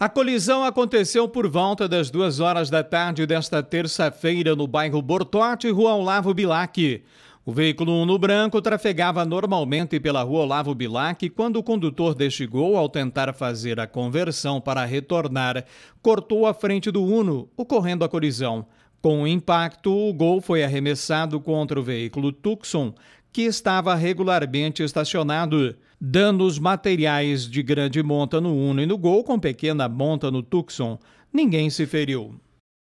A colisão aconteceu por volta das duas horas da tarde desta terça-feira no bairro Bortote, rua Olavo Bilac. O veículo Uno branco trafegava normalmente pela rua Olavo Bilac quando o condutor gol, ao tentar fazer a conversão para retornar, cortou a frente do Uno, ocorrendo a colisão. Com o impacto, o gol foi arremessado contra o veículo Tucson, que estava regularmente estacionado. Danos materiais de grande monta no Uno e no Gol, com pequena monta no Tucson. Ninguém se feriu.